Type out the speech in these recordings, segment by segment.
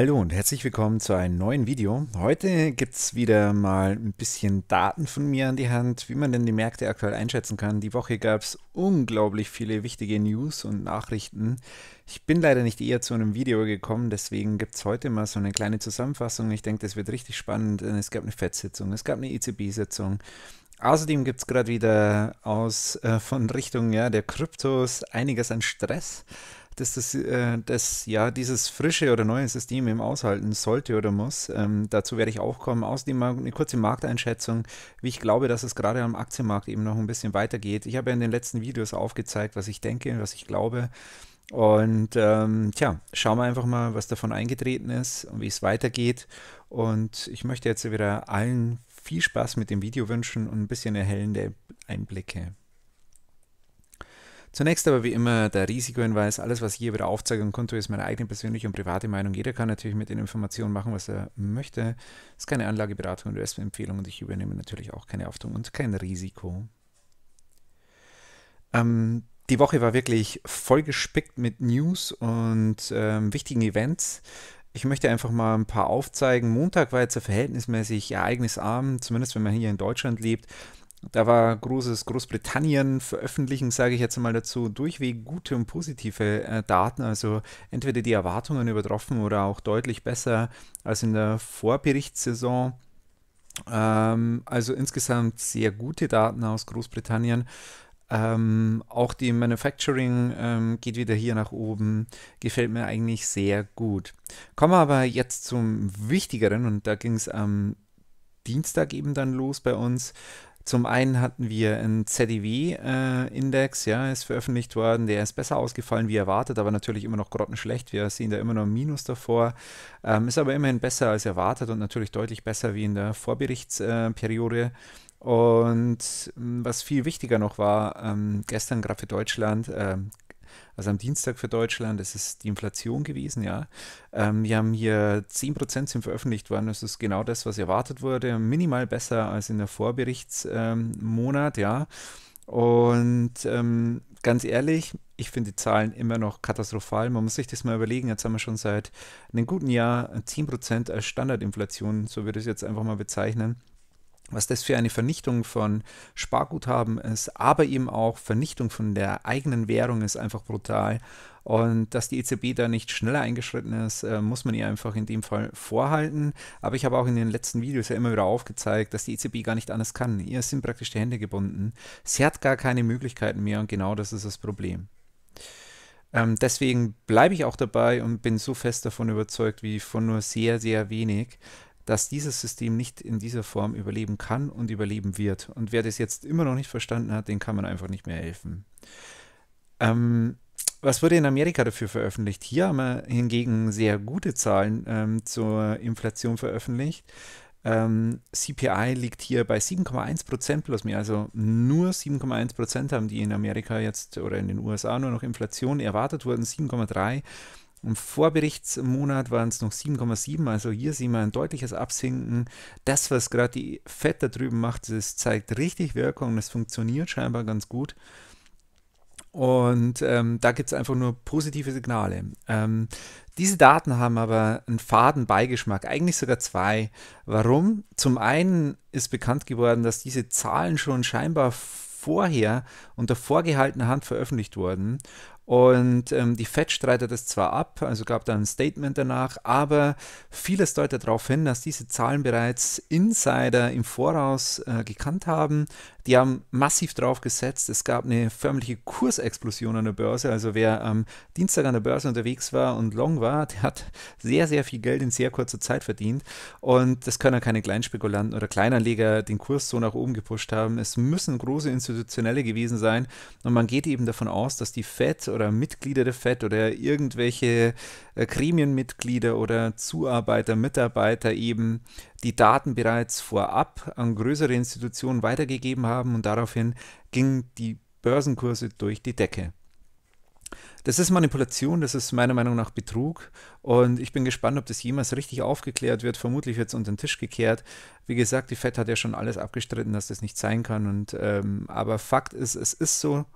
Hallo und herzlich willkommen zu einem neuen Video. Heute gibt es wieder mal ein bisschen Daten von mir an die Hand, wie man denn die Märkte aktuell einschätzen kann. Die Woche gab es unglaublich viele wichtige News und Nachrichten. Ich bin leider nicht eher zu einem Video gekommen, deswegen gibt es heute mal so eine kleine Zusammenfassung. Ich denke, das wird richtig spannend. Es gab eine FED-Sitzung, es gab eine ecb sitzung Außerdem gibt es gerade wieder aus äh, von Richtung ja, der Kryptos einiges an Stress dass das, äh, dass, ja, dieses frische oder neue System eben aushalten sollte oder muss. Ähm, dazu werde ich auch kommen. Außerdem mal eine kurze Markteinschätzung, wie ich glaube, dass es gerade am Aktienmarkt eben noch ein bisschen weitergeht. Ich habe ja in den letzten Videos aufgezeigt, was ich denke, was ich glaube. Und ähm, tja, schauen wir einfach mal, was davon eingetreten ist und wie es weitergeht. Und ich möchte jetzt wieder allen viel Spaß mit dem Video wünschen und ein bisschen erhellende Einblicke. Zunächst aber wie immer der Risikohinweis, alles was hier wieder aufzeige und Konto ist meine eigene persönliche und private Meinung. Jeder kann natürlich mit den Informationen machen, was er möchte. Es ist keine Anlageberatung und Restempfehlung und ich übernehme natürlich auch keine Haftung und kein Risiko. Ähm, die Woche war wirklich vollgespickt mit News und ähm, wichtigen Events. Ich möchte einfach mal ein paar aufzeigen. Montag war jetzt verhältnismäßig ereignisarm, zumindest wenn man hier in Deutschland lebt. Da war großes Großbritannien veröffentlichen, sage ich jetzt mal dazu, durchweg gute und positive äh, Daten, also entweder die Erwartungen übertroffen oder auch deutlich besser als in der Vorberichtssaison. Ähm, also insgesamt sehr gute Daten aus Großbritannien. Ähm, auch die Manufacturing ähm, geht wieder hier nach oben. Gefällt mir eigentlich sehr gut. Kommen wir aber jetzt zum Wichtigeren und da ging es am Dienstag eben dann los bei uns. Zum einen hatten wir einen ZDW-Index, äh, ja, ist veröffentlicht worden, der ist besser ausgefallen wie erwartet, aber natürlich immer noch grottenschlecht. Wir sehen da immer noch ein Minus davor, ähm, ist aber immerhin besser als erwartet und natürlich deutlich besser wie in der Vorberichtsperiode. Und ähm, was viel wichtiger noch war, ähm, gestern für Deutschland, ähm, also am Dienstag für Deutschland, es ist die Inflation gewesen, ja. Ähm, wir haben hier 10% sind veröffentlicht worden, das ist genau das, was erwartet wurde, minimal besser als in der Vorberichtsmonat, ähm, ja. Und ähm, ganz ehrlich, ich finde die Zahlen immer noch katastrophal. Man muss sich das mal überlegen. Jetzt haben wir schon seit einem guten Jahr 10% als Standardinflation, so würde ich es jetzt einfach mal bezeichnen was das für eine Vernichtung von Sparguthaben ist, aber eben auch Vernichtung von der eigenen Währung ist einfach brutal. Und dass die EZB da nicht schneller eingeschritten ist, äh, muss man ihr einfach in dem Fall vorhalten. Aber ich habe auch in den letzten Videos ja immer wieder aufgezeigt, dass die EZB gar nicht anders kann. Ihr sind praktisch die Hände gebunden. Sie hat gar keine Möglichkeiten mehr und genau das ist das Problem. Ähm, deswegen bleibe ich auch dabei und bin so fest davon überzeugt wie von nur sehr, sehr wenig, dass dieses System nicht in dieser Form überleben kann und überleben wird. Und wer das jetzt immer noch nicht verstanden hat, den kann man einfach nicht mehr helfen. Ähm, was wurde in Amerika dafür veröffentlicht? Hier haben wir hingegen sehr gute Zahlen ähm, zur Inflation veröffentlicht. Ähm, CPI liegt hier bei 7,1 Prozent plus mehr, also nur 7,1 Prozent haben die in Amerika jetzt oder in den USA nur noch Inflation erwartet wurden, 7,3 im Vorberichtsmonat waren es noch 7,7, also hier sehen wir ein deutliches Absinken. Das, was gerade die FED da drüben macht, das zeigt richtig Wirkung, das funktioniert scheinbar ganz gut. Und ähm, da gibt es einfach nur positive Signale. Ähm, diese Daten haben aber einen faden Beigeschmack, eigentlich sogar zwei. Warum? Zum einen ist bekannt geworden, dass diese Zahlen schon scheinbar vorher unter vorgehaltener Hand veröffentlicht worden. Und ähm, die FED streitet es zwar ab, also gab da ein Statement danach, aber vieles deutet darauf hin, dass diese Zahlen bereits Insider im Voraus äh, gekannt haben, die haben massiv drauf gesetzt. Es gab eine förmliche Kursexplosion an der Börse. Also wer am Dienstag an der Börse unterwegs war und long war, der hat sehr, sehr viel Geld in sehr kurzer Zeit verdient. Und das können keine Kleinspekulanten oder Kleinanleger den Kurs so nach oben gepusht haben. Es müssen große Institutionelle gewesen sein. Und man geht eben davon aus, dass die Fed oder Mitglieder der Fed oder irgendwelche äh, Gremienmitglieder oder Zuarbeiter, Mitarbeiter eben die Daten bereits vorab an größere Institutionen weitergegeben haben und daraufhin gingen die Börsenkurse durch die Decke. Das ist Manipulation, das ist meiner Meinung nach Betrug und ich bin gespannt, ob das jemals richtig aufgeklärt wird. Vermutlich wird es unter den Tisch gekehrt. Wie gesagt, die FED hat ja schon alles abgestritten, dass das nicht sein kann. Und, ähm, aber Fakt ist, es ist so.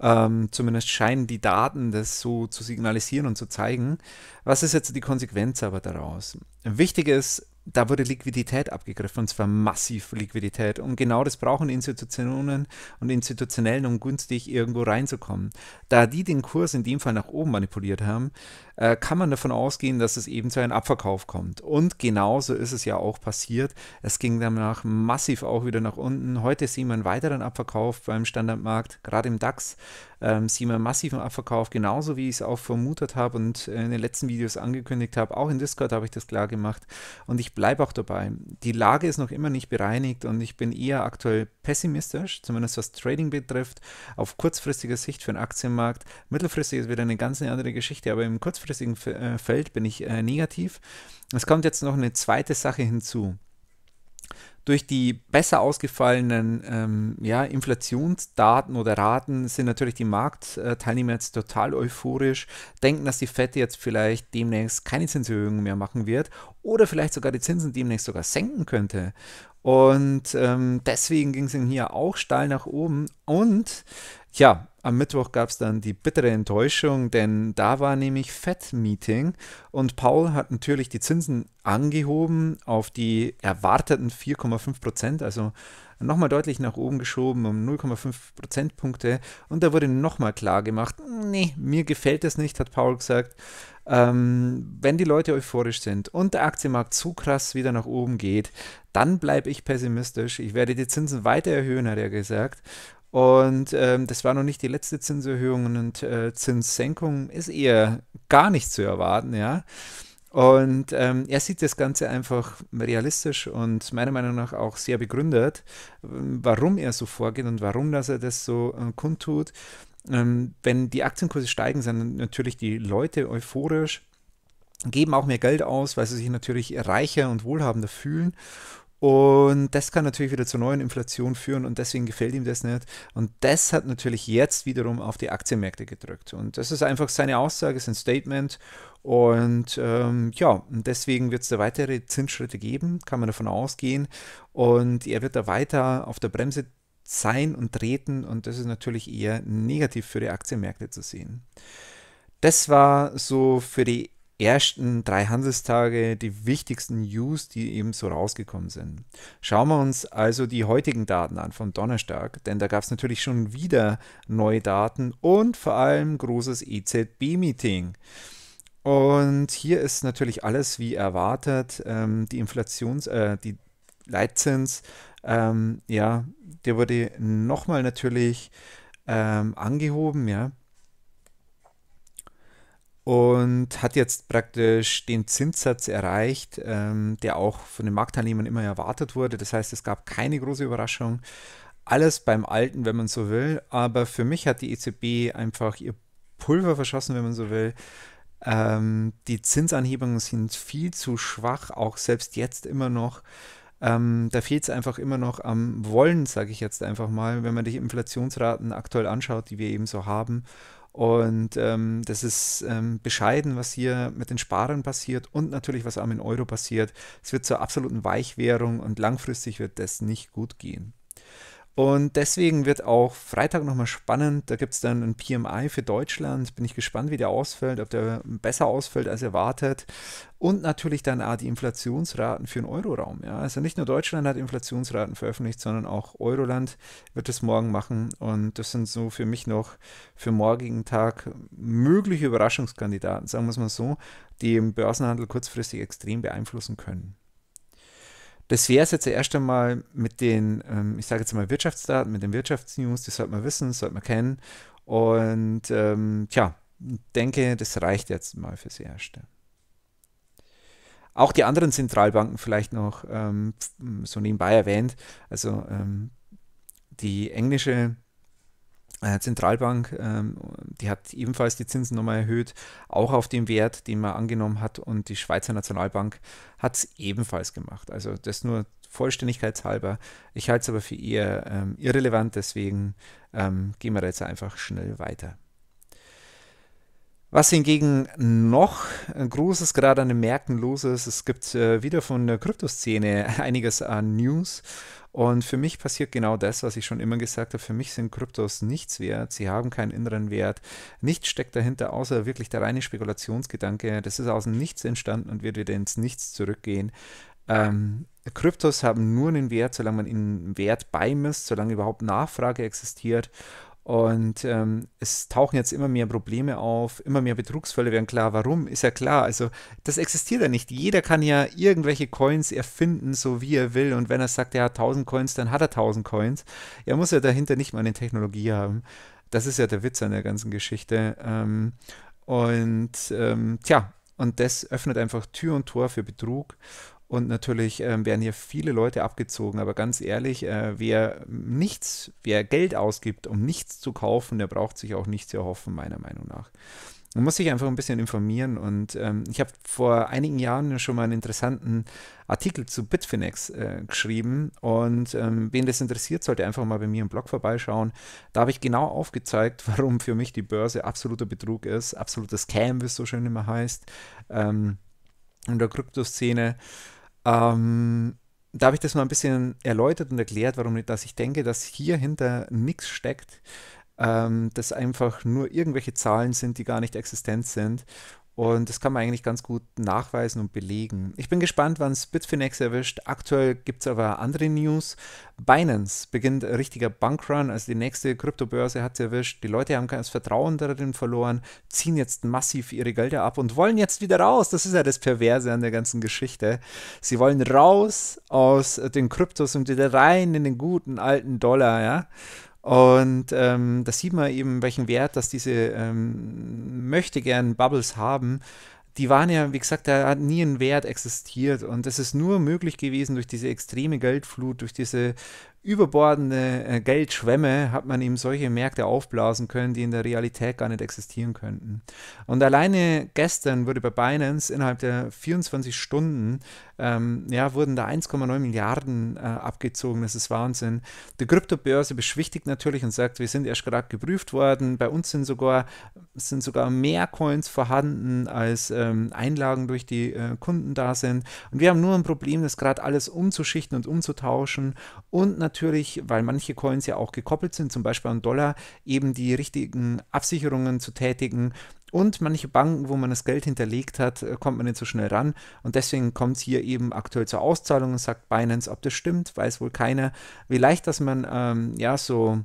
Ähm, zumindest scheinen die Daten das so zu signalisieren und zu zeigen. Was ist jetzt die Konsequenz aber daraus? Wichtig ist, da wurde Liquidität abgegriffen, und zwar massiv Liquidität. Und genau das brauchen Institutionen und Institutionellen, um günstig irgendwo reinzukommen. Da die den Kurs in dem Fall nach oben manipuliert haben, äh, kann man davon ausgehen, dass es eben zu einem Abverkauf kommt. Und genauso ist es ja auch passiert. Es ging danach massiv auch wieder nach unten. Heute sehen wir einen weiteren Abverkauf beim Standardmarkt, gerade im DAX ähm, sehen wir einen massiven Abverkauf, genauso wie ich es auch vermutet habe und äh, in den letzten Videos angekündigt habe. Auch in Discord habe ich das klar gemacht und ich bleibe auch dabei. Die Lage ist noch immer nicht bereinigt und ich bin eher aktuell pessimistisch, zumindest was Trading betrifft, auf kurzfristiger Sicht für den Aktienmarkt. Mittelfristig ist wieder eine ganz andere Geschichte, aber im kurzfristigen äh, Feld bin ich äh, negativ. Es kommt jetzt noch eine zweite Sache hinzu durch die besser ausgefallenen ähm, ja, Inflationsdaten oder Raten sind natürlich die Marktteilnehmer jetzt total euphorisch, denken, dass die FED jetzt vielleicht demnächst keine Zinserhöhungen mehr machen wird oder vielleicht sogar die Zinsen demnächst sogar senken könnte. Und ähm, deswegen ging es hier auch steil nach oben. Und Tja, am Mittwoch gab es dann die bittere Enttäuschung, denn da war nämlich FED-Meeting und Paul hat natürlich die Zinsen angehoben auf die erwarteten 4,5 Prozent, also nochmal deutlich nach oben geschoben um 0,5 Prozentpunkte und da wurde nochmal klar gemacht, nee, mir gefällt es nicht, hat Paul gesagt. Ähm, wenn die Leute euphorisch sind und der Aktienmarkt zu krass wieder nach oben geht, dann bleibe ich pessimistisch. Ich werde die Zinsen weiter erhöhen, hat er gesagt. Und ähm, das war noch nicht die letzte Zinserhöhung und äh, Zinssenkung ist eher gar nicht zu erwarten, ja. Und ähm, er sieht das Ganze einfach realistisch und meiner Meinung nach auch sehr begründet, warum er so vorgeht und warum, dass er das so äh, kundtut. Ähm, wenn die Aktienkurse steigen, sind natürlich die Leute euphorisch, geben auch mehr Geld aus, weil sie sich natürlich reicher und wohlhabender fühlen. Und das kann natürlich wieder zur neuen Inflation führen und deswegen gefällt ihm das nicht. Und das hat natürlich jetzt wiederum auf die Aktienmärkte gedrückt. Und das ist einfach seine Aussage, sein Statement. Und ähm, ja, deswegen wird es da weitere Zinsschritte geben, kann man davon ausgehen. Und er wird da weiter auf der Bremse sein und treten. Und das ist natürlich eher negativ für die Aktienmärkte zu sehen. Das war so für die ersten drei Handelstage die wichtigsten News, die eben so rausgekommen sind. Schauen wir uns also die heutigen Daten an vom Donnerstag, denn da gab es natürlich schon wieder neue Daten und vor allem großes EZB-Meeting. Und hier ist natürlich alles wie erwartet. Ähm, die Inflations-, äh, die Leitzins, ähm, ja, der wurde nochmal natürlich ähm, angehoben, ja und hat jetzt praktisch den Zinssatz erreicht, ähm, der auch von den Marktteilnehmern immer erwartet wurde. Das heißt, es gab keine große Überraschung. Alles beim Alten, wenn man so will. Aber für mich hat die EZB einfach ihr Pulver verschossen, wenn man so will. Ähm, die Zinsanhebungen sind viel zu schwach, auch selbst jetzt immer noch. Ähm, da fehlt es einfach immer noch am Wollen, sage ich jetzt einfach mal, wenn man die Inflationsraten aktuell anschaut, die wir eben so haben und ähm, das ist ähm, bescheiden, was hier mit den Sparern passiert und natürlich, was am in Euro passiert. Es wird zur absoluten Weichwährung und langfristig wird das nicht gut gehen. Und deswegen wird auch Freitag nochmal spannend. Da gibt es dann ein PMI für Deutschland. Bin ich gespannt, wie der ausfällt, ob der besser ausfällt als erwartet. Und natürlich dann auch die Inflationsraten für den Euroraum. Ja. Also nicht nur Deutschland hat Inflationsraten veröffentlicht, sondern auch Euroland wird es morgen machen. Und das sind so für mich noch für morgigen Tag mögliche Überraschungskandidaten, sagen wir es mal so, die im Börsenhandel kurzfristig extrem beeinflussen können. Das wäre es jetzt erst einmal mit den, ähm, ich sage jetzt mal Wirtschaftsdaten, mit den Wirtschaftsnews, das sollte man wissen, sollte man kennen. Und ähm, tja, denke, das reicht jetzt mal fürs Erste. Auch die anderen Zentralbanken vielleicht noch ähm, so nebenbei erwähnt. Also ähm, die englische äh, Zentralbank, ähm, die hat ebenfalls die Zinsen nochmal erhöht, auch auf dem Wert, den man angenommen hat. Und die Schweizer Nationalbank hat es ebenfalls gemacht. Also das nur vollständigkeitshalber. Ich halte es aber für eher ähm, irrelevant, deswegen ähm, gehen wir jetzt einfach schnell weiter. Was hingegen noch ein großes, gerade an den Märkten los ist, es gibt äh, wieder von der Kryptoszene einiges an News. Und für mich passiert genau das, was ich schon immer gesagt habe. Für mich sind Kryptos nichts wert. Sie haben keinen inneren Wert. Nichts steckt dahinter, außer wirklich der reine Spekulationsgedanke. Das ist aus dem Nichts entstanden und wird wieder ins Nichts zurückgehen. Ähm, Kryptos haben nur einen Wert, solange man ihnen Wert beimisst, solange überhaupt Nachfrage existiert. Und ähm, es tauchen jetzt immer mehr Probleme auf, immer mehr Betrugsfälle werden klar. Warum? Ist ja klar. Also, das existiert ja nicht. Jeder kann ja irgendwelche Coins erfinden, so wie er will. Und wenn er sagt, er hat 1000 Coins, dann hat er 1000 Coins. Er muss ja dahinter nicht mal eine Technologie haben. Das ist ja der Witz an der ganzen Geschichte. Ähm, und ähm, tja, und das öffnet einfach Tür und Tor für Betrug. Und natürlich ähm, werden hier viele Leute abgezogen, aber ganz ehrlich, äh, wer nichts, wer Geld ausgibt, um nichts zu kaufen, der braucht sich auch nichts erhoffen, meiner Meinung nach. Man muss sich einfach ein bisschen informieren und ähm, ich habe vor einigen Jahren schon mal einen interessanten Artikel zu Bitfinex äh, geschrieben und ähm, wen das interessiert, sollte einfach mal bei mir im Blog vorbeischauen. Da habe ich genau aufgezeigt, warum für mich die Börse absoluter Betrug ist, absolutes Scam, wie es so schön immer heißt, ähm, in der Kryptoszene. szene ähm, da habe ich das mal ein bisschen erläutert und erklärt, warum dass ich denke, dass hier hinter nichts steckt, ähm, dass einfach nur irgendwelche Zahlen sind, die gar nicht existent sind und das kann man eigentlich ganz gut nachweisen und belegen. Ich bin gespannt, wann es Bitfinex erwischt. Aktuell gibt es aber andere News. Binance beginnt ein richtiger Bankrun, also die nächste Kryptobörse hat es erwischt. Die Leute haben das Vertrauen darin verloren, ziehen jetzt massiv ihre Gelder ab und wollen jetzt wieder raus. Das ist ja das Perverse an der ganzen Geschichte. Sie wollen raus aus den Kryptos und wieder rein in den guten alten Dollar, ja. Und ähm, das sieht man eben, welchen Wert dass diese ähm, möchte gern Bubbles haben. Die waren ja, wie gesagt, da hat nie ein Wert existiert und das ist nur möglich gewesen durch diese extreme Geldflut, durch diese überbordende äh, Geldschwämme hat man ihm solche Märkte aufblasen können, die in der Realität gar nicht existieren könnten. Und alleine gestern wurde bei Binance innerhalb der 24 Stunden, ähm, ja, wurden da 1,9 Milliarden äh, abgezogen. Das ist Wahnsinn. Die Kryptobörse beschwichtigt natürlich und sagt, wir sind erst gerade geprüft worden. Bei uns sind sogar, sind sogar mehr Coins vorhanden, als ähm, Einlagen durch die äh, Kunden da sind. Und wir haben nur ein Problem, das gerade alles umzuschichten und umzutauschen und natürlich natürlich, weil manche Coins ja auch gekoppelt sind, zum Beispiel an Dollar, eben die richtigen Absicherungen zu tätigen. Und manche Banken, wo man das Geld hinterlegt hat, äh, kommt man nicht so schnell ran. Und deswegen kommt es hier eben aktuell zur Auszahlung und sagt Binance, ob das stimmt, weiß wohl keiner. Wie leicht, dass man ähm, ja so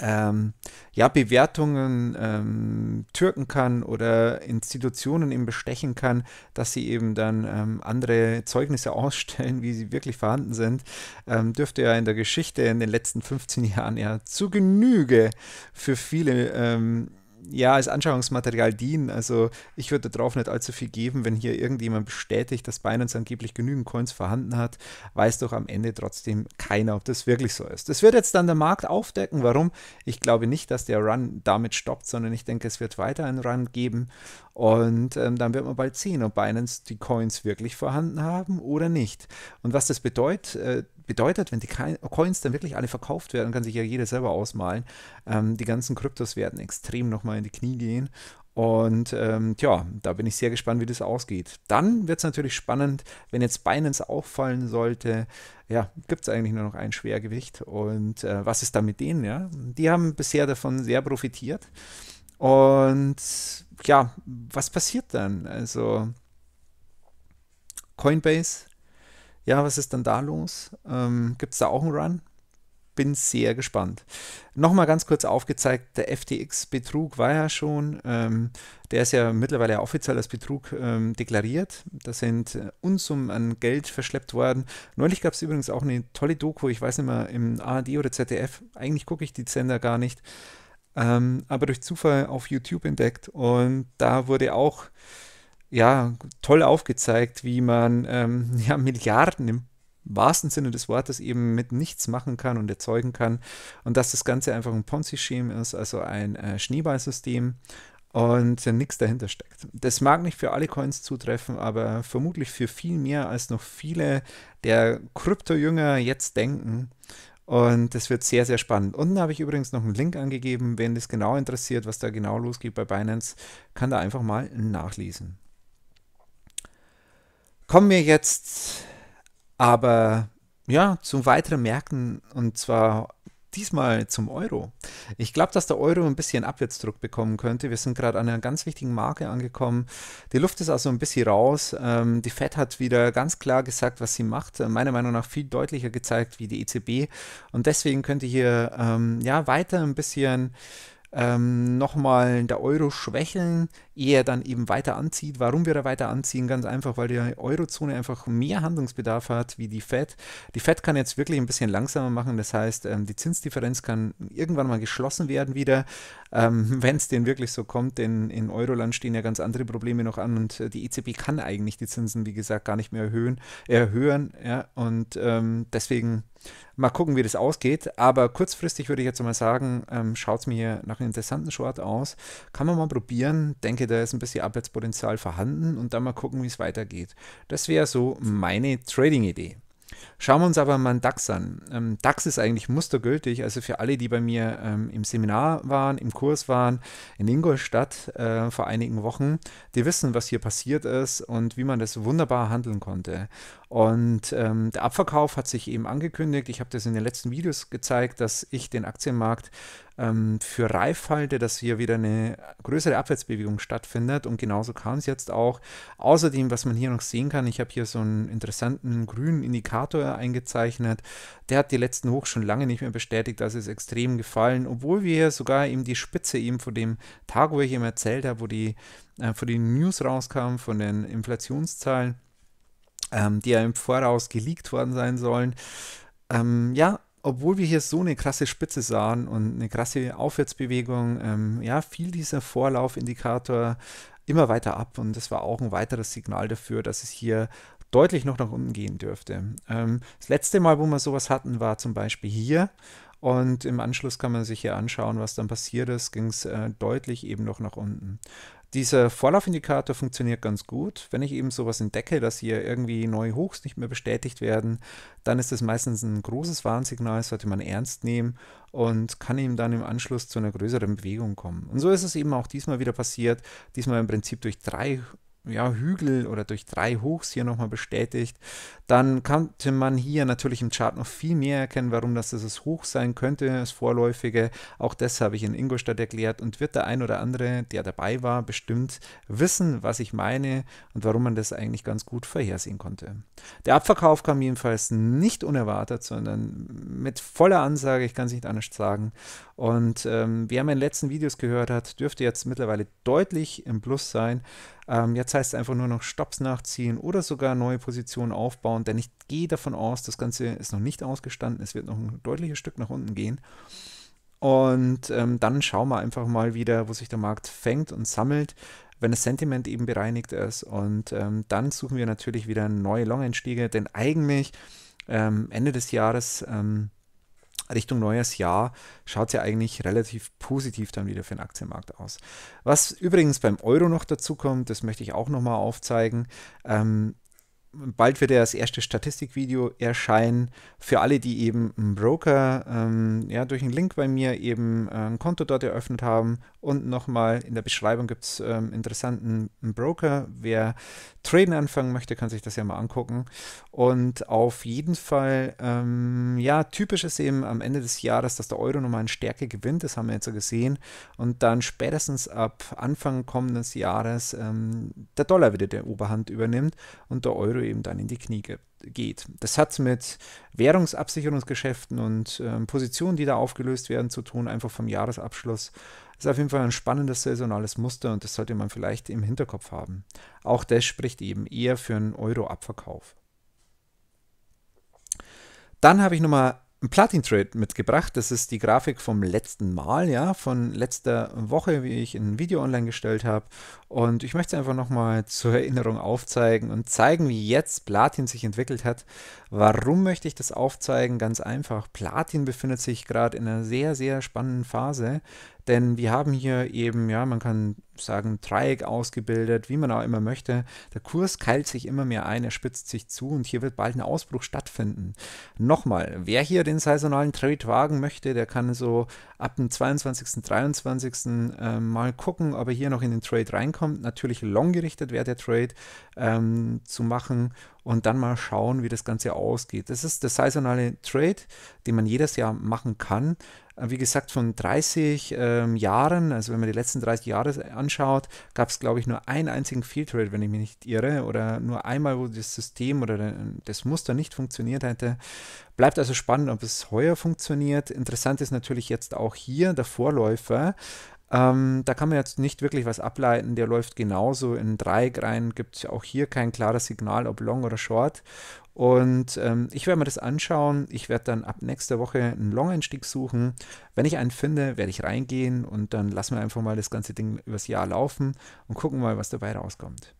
ähm, ja, Bewertungen ähm, türken kann oder Institutionen eben bestechen kann, dass sie eben dann ähm, andere Zeugnisse ausstellen, wie sie wirklich vorhanden sind, ähm, dürfte ja in der Geschichte in den letzten 15 Jahren ja zu Genüge für viele ähm, ja, als Anschauungsmaterial dienen. Also ich würde darauf nicht allzu viel geben, wenn hier irgendjemand bestätigt, dass Binance angeblich genügend Coins vorhanden hat, weiß doch am Ende trotzdem keiner, ob das wirklich so ist. Das wird jetzt dann der Markt aufdecken. Warum? Ich glaube nicht, dass der Run damit stoppt, sondern ich denke, es wird weiter einen Run geben. Und ähm, dann wird man bald sehen, ob Binance die Coins wirklich vorhanden haben oder nicht. Und was das bedeutet, äh, bedeutet, wenn die Coins dann wirklich alle verkauft werden, kann sich ja jeder selber ausmalen, ähm, die ganzen Kryptos werden extrem nochmal mal in die Knie gehen. Und ähm, ja, da bin ich sehr gespannt, wie das ausgeht. Dann wird es natürlich spannend, wenn jetzt Binance auffallen sollte. Ja, gibt es eigentlich nur noch ein Schwergewicht. Und äh, was ist da mit denen? Ja? Die haben bisher davon sehr profitiert. Und ja, was passiert dann? Also Coinbase, ja, was ist dann da los? Ähm, gibt es da auch einen Run? bin sehr gespannt. Nochmal ganz kurz aufgezeigt, der FTX-Betrug war ja schon, ähm, der ist ja mittlerweile offiziell als Betrug ähm, deklariert. Da sind äh, Unsummen an Geld verschleppt worden. Neulich gab es übrigens auch eine tolle Doku, ich weiß nicht mehr, im ARD oder ZDF. Eigentlich gucke ich die Sender gar nicht, ähm, aber durch Zufall auf YouTube entdeckt und da wurde auch ja, toll aufgezeigt, wie man ähm, ja, Milliarden im wahrsten Sinne des Wortes eben mit nichts machen kann und erzeugen kann. Und dass das Ganze einfach ein Ponzi-Scheme ist, also ein äh, Schneeballsystem und äh, nichts dahinter steckt. Das mag nicht für alle Coins zutreffen, aber vermutlich für viel mehr als noch viele der Krypto-Jünger jetzt denken. Und das wird sehr, sehr spannend. Unten habe ich übrigens noch einen Link angegeben. Wenn das genau interessiert, was da genau losgeht bei Binance, kann da einfach mal nachlesen. Kommen wir jetzt aber ja, zu weiteren Märkten und zwar diesmal zum Euro. Ich glaube, dass der Euro ein bisschen Abwärtsdruck bekommen könnte. Wir sind gerade an einer ganz wichtigen Marke angekommen. Die Luft ist also ein bisschen raus. Ähm, die Fed hat wieder ganz klar gesagt, was sie macht. Äh, meiner Meinung nach viel deutlicher gezeigt wie die EZB. Und deswegen könnte hier ähm, ja weiter ein bisschen ähm, nochmal der Euro schwächeln er dann eben weiter anzieht. Warum wir da weiter anziehen? Ganz einfach, weil die Eurozone einfach mehr Handlungsbedarf hat wie die Fed. Die Fed kann jetzt wirklich ein bisschen langsamer machen. Das heißt, ähm, die Zinsdifferenz kann irgendwann mal geschlossen werden wieder, ähm, wenn es denn wirklich so kommt. Denn in Euroland stehen ja ganz andere Probleme noch an und äh, die EZB kann eigentlich die Zinsen, wie gesagt, gar nicht mehr erhöhen. erhöhen ja? Und ähm, deswegen mal gucken, wie das ausgeht. Aber kurzfristig würde ich jetzt mal sagen, schaut es mir nach einem interessanten Short aus. Kann man mal probieren. Denke, da ist ein bisschen Abwärtspotenzial vorhanden und dann mal gucken, wie es weitergeht. Das wäre so meine Trading-Idee. Schauen wir uns aber mal einen DAX an. Ähm, DAX ist eigentlich mustergültig, also für alle, die bei mir ähm, im Seminar waren, im Kurs waren, in Ingolstadt äh, vor einigen Wochen, die wissen, was hier passiert ist und wie man das wunderbar handeln konnte. Und ähm, der Abverkauf hat sich eben angekündigt. Ich habe das in den letzten Videos gezeigt, dass ich den Aktienmarkt ähm, für reif halte, dass hier wieder eine größere Abwärtsbewegung stattfindet. Und genauso kam es jetzt auch. Außerdem, was man hier noch sehen kann, ich habe hier so einen interessanten grünen Indikator eingezeichnet. Der hat die letzten Hoch schon lange nicht mehr bestätigt. Das ist extrem gefallen, obwohl wir sogar eben die Spitze eben vor dem Tag, wo ich eben erzählt habe, wo die, äh, von den News rauskam, von den Inflationszahlen, ähm, die ja im Voraus geleakt worden sein sollen. Ähm, ja, obwohl wir hier so eine krasse Spitze sahen und eine krasse Aufwärtsbewegung, ähm, ja, fiel dieser Vorlaufindikator immer weiter ab und das war auch ein weiteres Signal dafür, dass es hier deutlich noch nach unten gehen dürfte. Ähm, das letzte Mal, wo wir sowas hatten, war zum Beispiel hier. Und im Anschluss kann man sich hier anschauen, was dann passiert ist, ging es äh, deutlich eben noch nach unten. Dieser Vorlaufindikator funktioniert ganz gut. Wenn ich eben sowas entdecke, dass hier irgendwie neue Hochs nicht mehr bestätigt werden, dann ist das meistens ein großes Warnsignal, sollte man ernst nehmen und kann eben dann im Anschluss zu einer größeren Bewegung kommen. Und so ist es eben auch diesmal wieder passiert. Diesmal im Prinzip durch drei ja, Hügel oder durch drei Hochs hier nochmal bestätigt, dann konnte man hier natürlich im Chart noch viel mehr erkennen, warum das das Hoch sein könnte, das Vorläufige. Auch das habe ich in Ingolstadt erklärt und wird der ein oder andere, der dabei war, bestimmt wissen, was ich meine und warum man das eigentlich ganz gut vorhersehen konnte. Der Abverkauf kam jedenfalls nicht unerwartet, sondern mit voller Ansage, ich kann es nicht anders sagen. Und ähm, wer meine letzten Videos gehört hat, dürfte jetzt mittlerweile deutlich im Plus sein. Ähm, jetzt heißt es einfach nur noch Stops nachziehen oder sogar neue Positionen aufbauen, denn ich gehe davon aus, das Ganze ist noch nicht ausgestanden, es wird noch ein deutliches Stück nach unten gehen. Und ähm, dann schauen wir einfach mal wieder, wo sich der Markt fängt und sammelt, wenn das Sentiment eben bereinigt ist. Und ähm, dann suchen wir natürlich wieder neue Long-Einstiege, denn eigentlich ähm, Ende des Jahres ähm, Richtung neues Jahr schaut es ja eigentlich relativ positiv dann wieder für den Aktienmarkt aus. Was übrigens beim Euro noch dazu kommt, das möchte ich auch nochmal aufzeigen. Ähm, bald wird ja das erste Statistikvideo erscheinen für alle, die eben einen Broker ähm, ja, durch einen Link bei mir eben äh, ein Konto dort eröffnet haben. Und nochmal in der Beschreibung gibt es ähm, interessanten Broker. Wer Traden anfangen möchte, kann sich das ja mal angucken. Und auf jeden Fall, ähm, ja, typisch ist eben am Ende des Jahres, dass der Euro nochmal in Stärke gewinnt. Das haben wir jetzt ja gesehen. Und dann spätestens ab Anfang kommenden Jahres ähm, der Dollar wieder der Oberhand übernimmt und der Euro eben dann in die Knie geht. Das hat mit Währungsabsicherungsgeschäften und ähm, Positionen, die da aufgelöst werden, zu tun, einfach vom Jahresabschluss. Das ist auf jeden Fall ein spannendes saisonales Muster und das sollte man vielleicht im Hinterkopf haben. Auch das spricht eben eher für einen Euro-Abverkauf. Dann habe ich nochmal ein Platin-Trade mitgebracht. Das ist die Grafik vom letzten Mal, ja, von letzter Woche, wie ich ein Video online gestellt habe. Und ich möchte es einfach nochmal zur Erinnerung aufzeigen und zeigen, wie jetzt Platin sich entwickelt hat. Warum möchte ich das aufzeigen? Ganz einfach. Platin befindet sich gerade in einer sehr, sehr spannenden Phase, denn wir haben hier eben, ja, man kann sagen, Dreieck ausgebildet, wie man auch immer möchte. Der Kurs keilt sich immer mehr ein, er spitzt sich zu und hier wird bald ein Ausbruch stattfinden. Nochmal, wer hier den saisonalen Trade wagen möchte, der kann so ab dem 22., 23. Ähm, mal gucken, ob er hier noch in den Trade reinkommt. Natürlich long gerichtet wäre der Trade ähm, zu machen und dann mal schauen, wie das Ganze ausgeht. Das ist der saisonale Trade, den man jedes Jahr machen kann. Äh, wie gesagt, von 30 ähm, Jahren, also wenn man die letzten 30 Jahre anschaut, gab es, glaube ich, nur einen einzigen Field Rate, wenn ich mich nicht irre, oder nur einmal, wo das System oder das Muster nicht funktioniert hätte. Bleibt also spannend, ob es heuer funktioniert. Interessant ist natürlich jetzt auch hier der Vorläufer, ähm, da kann man jetzt nicht wirklich was ableiten. Der läuft genauso in Dreieck rein, gibt es auch hier kein klares Signal, ob Long oder Short. Und ähm, ich werde mir das anschauen. Ich werde dann ab nächster Woche einen Long-Einstieg suchen. Wenn ich einen finde, werde ich reingehen und dann lassen wir einfach mal das ganze Ding übers Jahr laufen und gucken mal, was dabei rauskommt.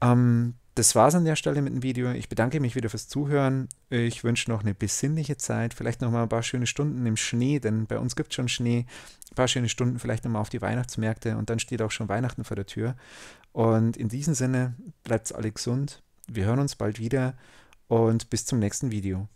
Ähm, das war es an der Stelle mit dem Video. Ich bedanke mich wieder fürs Zuhören. Ich wünsche noch eine besinnliche Zeit, vielleicht noch mal ein paar schöne Stunden im Schnee, denn bei uns gibt es schon Schnee. Ein paar schöne Stunden vielleicht noch mal auf die Weihnachtsmärkte und dann steht auch schon Weihnachten vor der Tür. Und in diesem Sinne, bleibt's alle gesund. Wir hören uns bald wieder und bis zum nächsten Video.